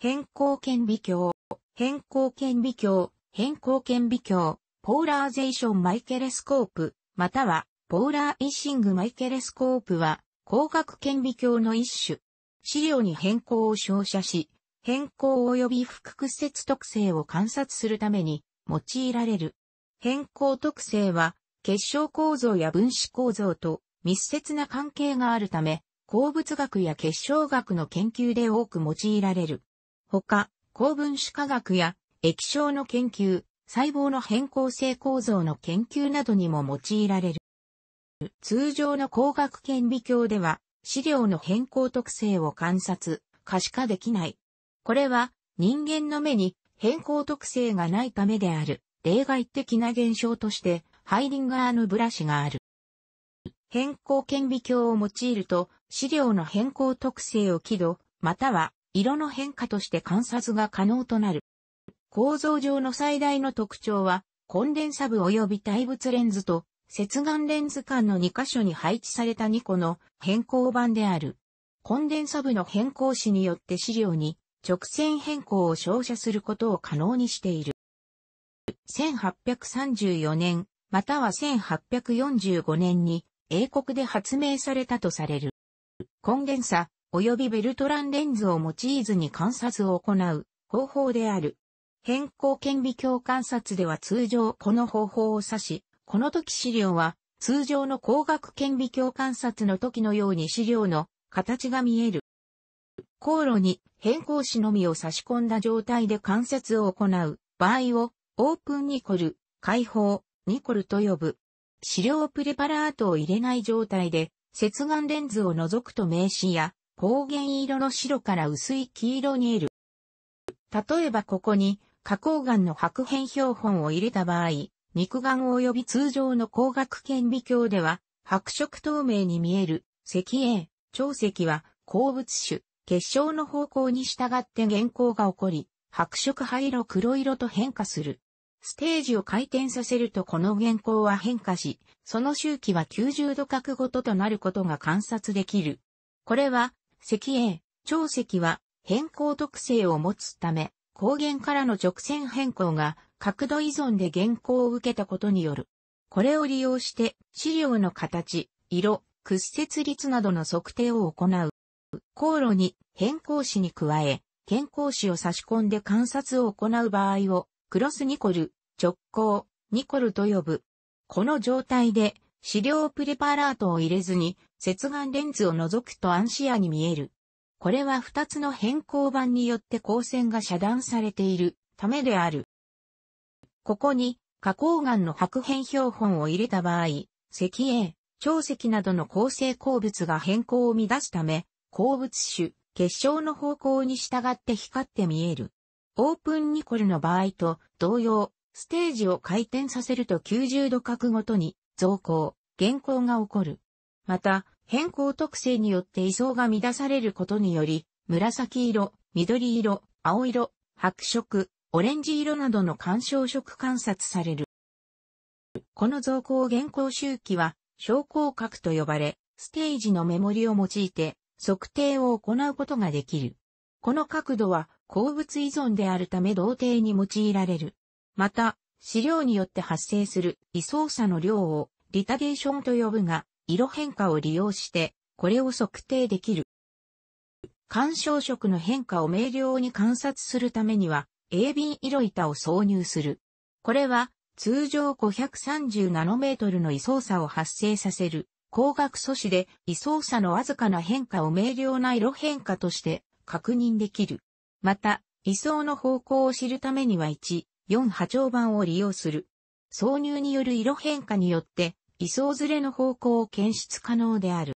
変更顕微鏡、変更顕微鏡、変更顕微鏡、ポーラーゼーションマイケレスコープ、または、ポーラーイシングマイケレスコープは、光学顕微鏡の一種。資料に変更を照射し、変更及び複屈折特性を観察するために用いられる。変更特性は、結晶構造や分子構造と密接な関係があるため、鉱物学や結晶学の研究で多く用いられる。ほか、高分子化学や液晶の研究、細胞の変更性構造の研究などにも用いられる。通常の光学顕微鏡では、資料の変更特性を観察、可視化できない。これは、人間の目に変更特性がないためである、例外的な現象として、ハイリンガーのブラシがある。変更顕微鏡を用いると、資料の変更特性を輝度、または色の変化として観察が可能となる。構造上の最大の特徴は、コンデンサブ及び対物レンズと、接眼レンズ間の2箇所に配置された2個の変更板である。コンデンサブの変更子によって資料に直線変更を照射することを可能にしている。1834年、または1845年に英国で発明されたとされる。コンデンサ及びベルトランレンズを用いずに観察を行う方法である。変更顕微鏡観察では通常この方法を指し、この時資料は通常の光学顕微鏡観察の時のように資料の形が見える。航路に変更紙のみを差し込んだ状態で観察を行う場合をオープンニコル、解放、ニコルと呼ぶ。資料プレパラートを入れない状態で接眼レンズを除くと名詞や光源色の白から薄い黄色に得る。例えばここに、花崗岩の白片標本を入れた場合、肉眼及び通常の光学顕微鏡では、白色透明に見える石英、長石は鉱物種、結晶の方向に従って原稿が起こり、白色灰色黒色と変化する。ステージを回転させるとこの原稿は変化し、その周期は90度角ごととなることが観察できる。これは石英、長石は変更特性を持つため、光源からの直線変更が角度依存で原稿を受けたことによる。これを利用して資料の形、色、屈折率などの測定を行う。航路に変更紙に加え、健康紙を差し込んで観察を行う場合をクロスニコル、直行、ニコルと呼ぶ。この状態で資料プレパラートを入れずに接眼レンズを除くと暗視野に見える。これは2つの変更板によって光線が遮断されているためである。ここに、花崗岩の白変標本を入れた場合、石英、長石などの構成鉱物が変更を乱すため、鉱物種、結晶の方向に従って光って見える。オープンニコルの場合と同様、ステージを回転させると90度角ごとに増光、減光が起こる。また、変更特性によって位相が乱されることにより、紫色、緑色、青色、白色、オレンジ色などの干渉色観察される。この増光現行周期は、昇降角と呼ばれ、ステージのメモリを用いて測定を行うことができる。この角度は鉱物依存であるため同定に用いられる。また、資料によって発生する位相差の量をリタデーションと呼ぶが、色変化を利用して、これを測定できる。干渉色の変化を明瞭に観察するためには、鋭敏色板を挿入する。これは、通常530ナノメートルの位相差を発生させる、光学素子で位相差のわずかな変化を明瞭な色変化として確認できる。また、位相の方向を知るためには1、4波長板を利用する。挿入による色変化によって、位相ずれの方向を検出可能である。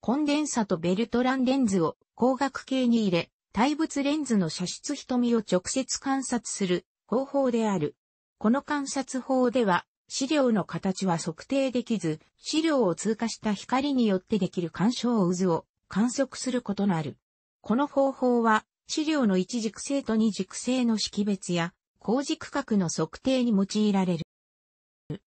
コンデンサとベルトランレンズを光学系に入れ、対物レンズの射出瞳を直接観察する方法である。この観察法では、資料の形は測定できず、資料を通過した光によってできる干渉渦を観測することなる。この方法は、資料の一軸性と二軸性の識別や、工軸角の測定に用いられる。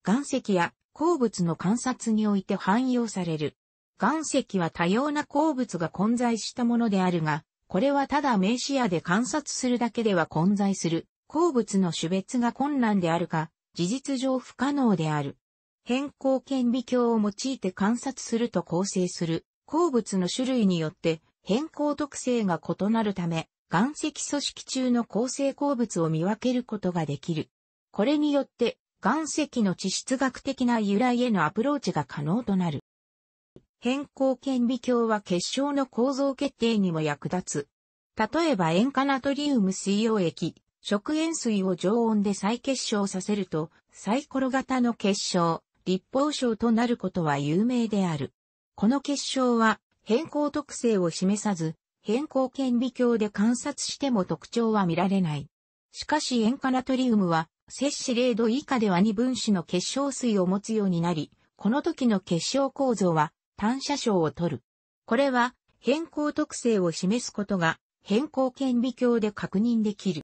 岩石や鉱物の観察において汎用される。岩石は多様な鉱物が混在したものであるが、これはただ名視野で観察するだけでは混在する鉱物の種別が困難であるか、事実上不可能である。変更顕微鏡を用いて観察すると構成する鉱物の種類によって変更特性が異なるため、岩石組織中の構成鉱物を見分けることができる。これによって岩石の地質学的な由来へのアプローチが可能となる。変光顕微鏡は結晶の構造決定にも役立つ。例えば塩化ナトリウム水溶液、食塩水を常温で再結晶させると、サイコロ型の結晶、立方晶となることは有名である。この結晶は変更特性を示さず、変更顕微鏡で観察しても特徴は見られない。しかし塩化ナトリウムは摂氏0度以下では2分子の結晶水を持つようになり、この時の結晶構造は単射症を取る。これは変更特性を示すことが変更顕微鏡で確認できる。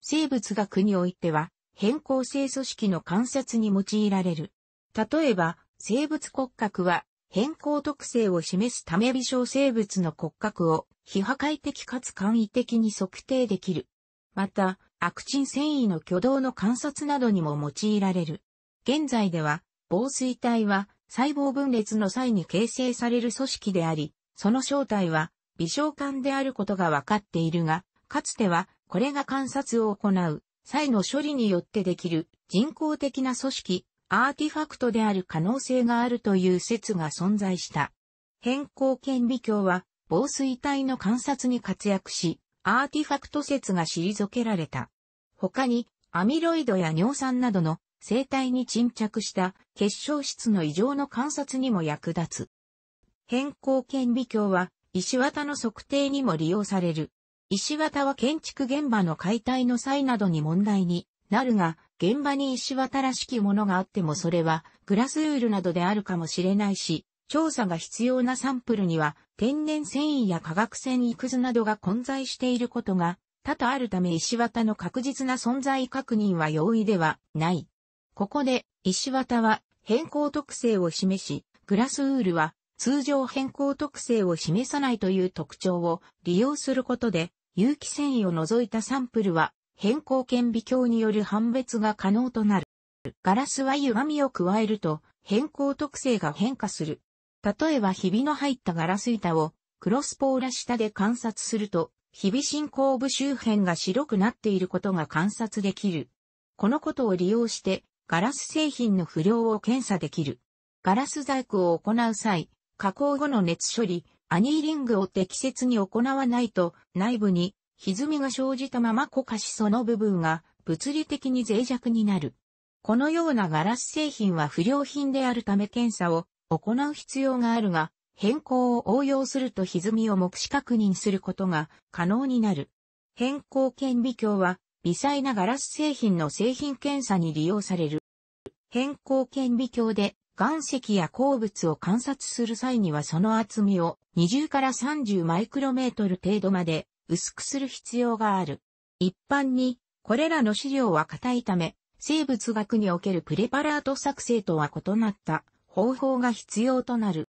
生物学においては変更性組織の観察に用いられる。例えば生物骨格は変更特性を示すため微小生物の骨格を非破壊的かつ簡易的に測定できる。また、アクチン繊維の挙動の観察などにも用いられる。現在では、防水体は細胞分裂の際に形成される組織であり、その正体は微小管であることが分かっているが、かつてはこれが観察を行う際の処理によってできる人工的な組織、アーティファクトである可能性があるという説が存在した。変更顕微鏡は防水体の観察に活躍し、アーティファクト説が退けられた。他に、アミロイドや尿酸などの生体に沈着した結晶質の異常の観察にも役立つ。変更顕微鏡は石綿の測定にも利用される。石綿は建築現場の解体の際などに問題になるが、現場に石綿らしきものがあってもそれはグラスウールなどであるかもしれないし、調査が必要なサンプルには、天然繊維や化学繊維くずなどが混在していることが多々あるため石綿の確実な存在確認は容易ではない。ここで石綿は変更特性を示し、グラスウールは通常変更特性を示さないという特徴を利用することで、有機繊維を除いたサンプルは変更顕微鏡による判別が可能となる。ガラスは歪みを加えると変更特性が変化する。例えばひびの入ったガラス板をクロスポーラ下で観察すると、ひび進行部周辺が白くなっていることが観察できる。このことを利用してガラス製品の不良を検査できる。ガラス細工を行う際、加工後の熱処理、アニーリングを適切に行わないと内部に歪みが生じたまま固化しその部分が物理的に脆弱になる。このようなガラス製品は不良品であるため検査を行う必要があるが、変更を応用すると歪みを目視確認することが可能になる。変更顕微鏡は、微細なガラス製品の製品検査に利用される。変更顕微鏡で岩石や鉱物を観察する際にはその厚みを20から30マイクロメートル程度まで薄くする必要がある。一般にこれらの資料は硬いため、生物学におけるプレパラート作成とは異なった方法が必要となる。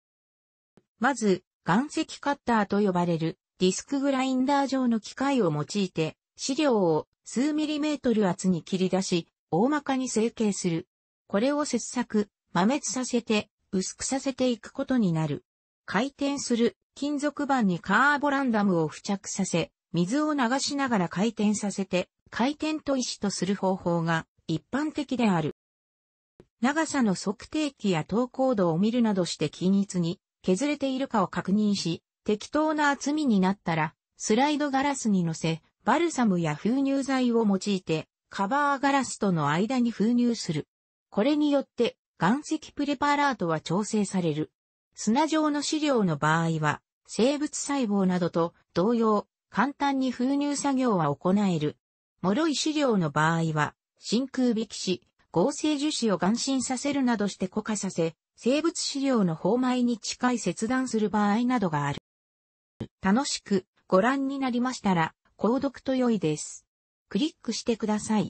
まず、岩石カッターと呼ばれるディスクグラインダー状の機械を用いて、資料を数ミリメートル厚に切り出し、大まかに成形する。これを切削、摩滅させて、薄くさせていくことになる。回転する金属板にカーボランダムを付着させ、水を流しながら回転させて、回転砥石とする方法が一般的である。長さの測定器や等高度を見るなどして均一に削れているかを確認し、適当な厚みになったら、スライドガラスに乗せ、バルサムや封入剤を用いて、カバーガラスとの間に封入する。これによって、岩石プレパラートは調整される。砂状の資料の場合は、生物細胞などと同様、簡単に封入作業は行える。脆い資料の場合は、真空引きし、合成樹脂を含浸させるなどして固化させ、生物資料の放埋に近い切断する場合などがある。楽しくご覧になりましたら、購読と良いです。クリックしてください。